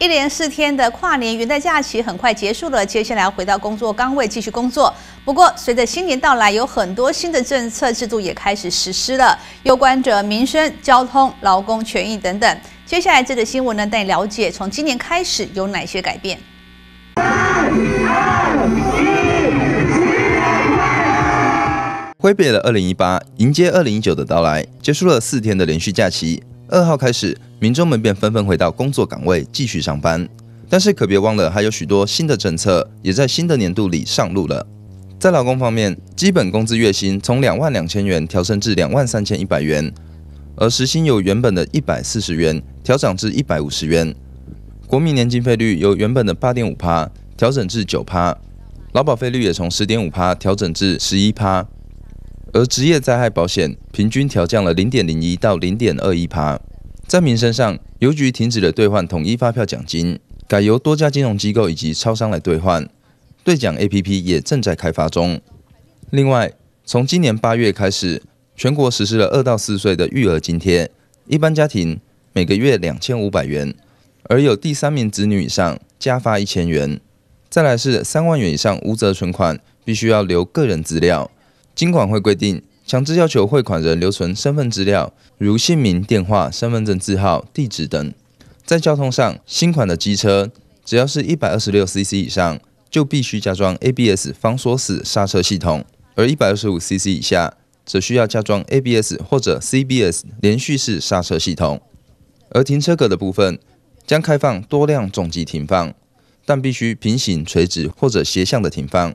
一连四天的跨年元旦假期很快结束了，接下来回到工作岗位继续工作。不过，随着新年到来，有很多新的政策制度也开始实施了，有关着民生、交通、劳工权益等等。接下来，这个新闻呢，带你了解从今年开始有哪些改变。挥别了二零一八，迎接二零一九的到来，结束了四天的连续假期。二号开始，民众们便纷纷回到工作岗位继续上班。但是可别忘了，还有许多新的政策也在新的年度里上路了。在劳工方面，基本工资月薪从两万两千元调升至两万三千一百元，而时薪由原本的一百四十元调涨至一百五十元。国民年金费率由原本的八点五趴调整至九趴，劳保费率也从十点五趴调整至十一趴。而职业灾害保险平均调降了零点零一到零点二一趴。在民生上，邮局停止了兑换统一发票奖金，改由多家金融机构以及超商来兑换。兑奖 A P P 也正在开发中。另外，从今年八月开始，全国实施了二到四岁的育儿津贴，一般家庭每个月两千五百元，而有第三名子女以上加发一千元。再来是三万元以上无责存款，必须要留个人资料。金管会规定，强制要求汇款人留存身份资料，如姓名、电话、身份证字号、地址等。在交通上，新款的机车只要是一百二十六 CC 以上，就必须加装 ABS 防锁死刹车系统；而一百二十五 CC 以下，则需要加装 ABS 或者 CBS 连续式刹车系统。而停车格的部分将开放多辆重机停放，但必须平行、垂直或者斜向的停放。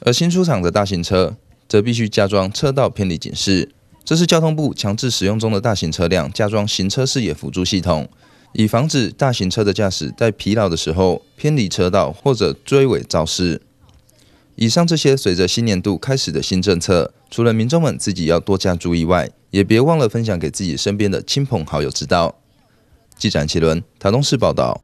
而新出厂的大型车。则必须加装车道偏离警示，这是交通部强制使用中的大型车辆加装行车视野辅助系统，以防止大型车的驾驶在疲劳的时候偏离车道或者追尾肇事。以上这些随着新年度开始的新政策，除了民众们自己要多加注意外，也别忘了分享给自己身边的亲朋好友知道。记者齐伦，台东市报道。